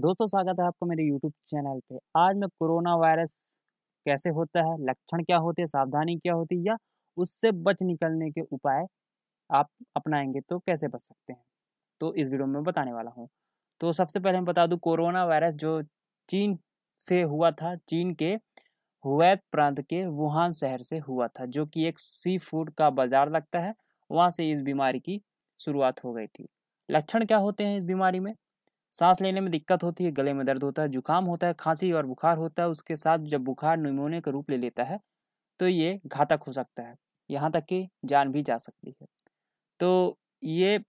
दोस्तों स्वागत है आपको मेरे यूट्यूब चैनल पे आज मैं कोरोना वायरस कैसे होता है लक्षण क्या होते हैं सावधानी क्या होती है या उससे बच निकलने के उपाय आप अपनाएंगे तो कैसे बच सकते हैं तो इस वीडियो में बताने वाला हूँ तो सबसे पहले मैं बता दूँ कोरोना वायरस जो चीन से हुआ था चीन के हुवैत प्रांत के वुहान शहर से हुआ था जो कि एक सी फूड का बाजार लगता है वहाँ से इस बीमारी की शुरुआत हो गई थी लक्षण क्या होते हैं इस बीमारी में सांस लेने में दिक्कत होती है गले में दर्द होता है जुकाम होता है खांसी और बुखार होता है उसके साथ जब बुखार निमोनिया का रूप ले लेता है तो ये घातक हो सकता है यहाँ तक कि जान भी जा सकती है तो ये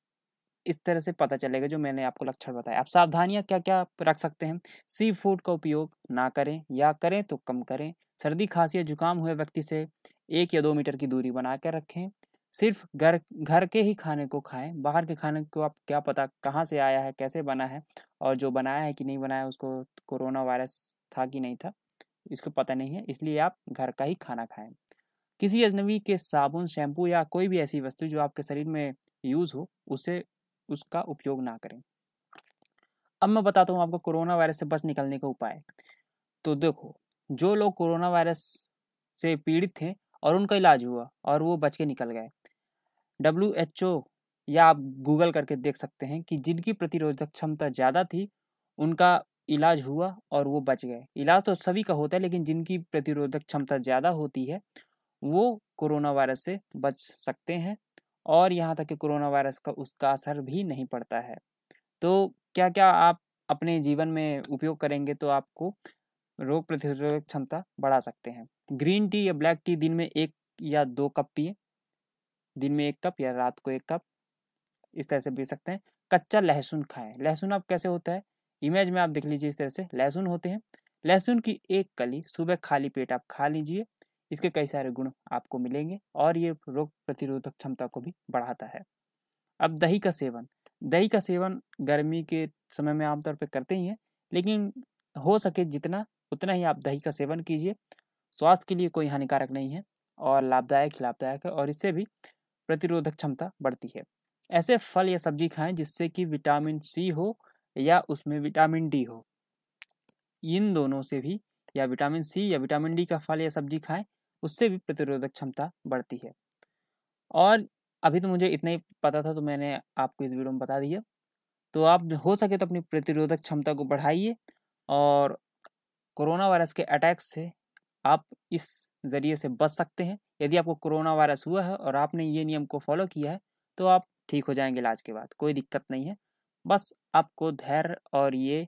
इस तरह से पता चलेगा जो मैंने आपको लक्षण बताया आप सावधानियाँ क्या क्या रख सकते हैं सी फूड का उपयोग ना करें या करें तो कम करें सर्दी खांसी या जुकाम हुए व्यक्ति से एक या दो मीटर की दूरी बनाकर रखें सिर्फ घर घर के ही खाने को खाएं बाहर के खाने को आप क्या पता कहाँ से आया है कैसे बना है और जो बनाया है कि नहीं बनाया उसको कोरोना वायरस था कि नहीं था इसको पता नहीं है इसलिए आप घर का ही खाना खाएं किसी अजनबी के साबुन शैम्पू या कोई भी ऐसी वस्तु जो आपके शरीर में यूज़ हो उसे उसका उपयोग ना करें अब मैं बताता हूँ आपको कोरोना वायरस से बच निकलने का उपाय तो देखो जो लोग कोरोना वायरस से पीड़ित थे और उनका इलाज हुआ और वो बच के निकल गए डब्ल्यू एच ओ या आप गूगल करके देख सकते हैं कि जिनकी प्रतिरोधक क्षमता ज़्यादा थी उनका इलाज हुआ और वो बच गए इलाज तो सभी का होता है लेकिन जिनकी प्रतिरोधक क्षमता ज़्यादा होती है वो कोरोना वायरस से बच सकते हैं और यहाँ तक कि कोरोना वायरस का उसका असर भी नहीं पड़ता है तो क्या क्या आप अपने जीवन में उपयोग करेंगे तो आपको रोग प्रतिरोधक क्षमता बढ़ा सकते हैं ग्रीन टी या ब्लैक टी दिन में एक या दो कप पिए दिन में एक कप या रात को एक कप इस तरह से पी सकते हैं कच्चा लहसुन खाएं लहसुन आप कैसे होता है इमेज में आप देख लीजिए इस तरह से लहसुन होते हैं लहसुन की एक कली सुबह खाली पेट आप खा लीजिए इसके कई सारे गुण आपको मिलेंगे और ये रोग प्रतिरोधक क्षमता को भी बढ़ाता है अब दही का सेवन दही का सेवन गर्मी के समय में आमतौर पर करते ही हैं लेकिन हो सके जितना उतना ही आप दही का सेवन कीजिए स्वास्थ्य के लिए कोई हानिकारक नहीं है और लाभदायक लाभदायक है और इससे भी प्रतिरोधक क्षमता बढ़ती है ऐसे फल या सब्जी खाएं जिससे कि विटामिन सी हो या उसमें विटामिन डी हो इन दोनों से भी या विटामिन सी या विटामिन डी का फल या सब्जी खाएं उससे भी प्रतिरोधक क्षमता बढ़ती है और अभी तो मुझे इतना ही पता था तो मैंने आपको इस वीडियो में बता दिया तो आप हो सके तो अपनी प्रतिरोधक क्षमता को बढ़ाइए और कोरोना वायरस के अटैक से आप इस ज़रिए से बच सकते हैं यदि आपको कोरोना वायरस हुआ है और आपने ये नियम को फॉलो किया है तो आप ठीक हो जाएंगे इलाज के बाद कोई दिक्कत नहीं है बस आपको धैर्य और ये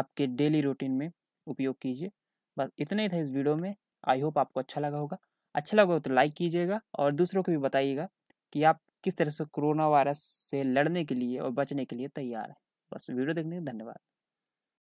आपके डेली रूटीन में उपयोग कीजिए बस इतना ही था इस वीडियो में आई होप आपको अच्छा लगा होगा अच्छा लगा हो तो लाइक कीजिएगा और दूसरों को भी बताइएगा कि आप किस तरह से कोरोना वायरस से लड़ने के लिए और बचने के लिए तैयार हैं बस वीडियो देखने के धन्यवाद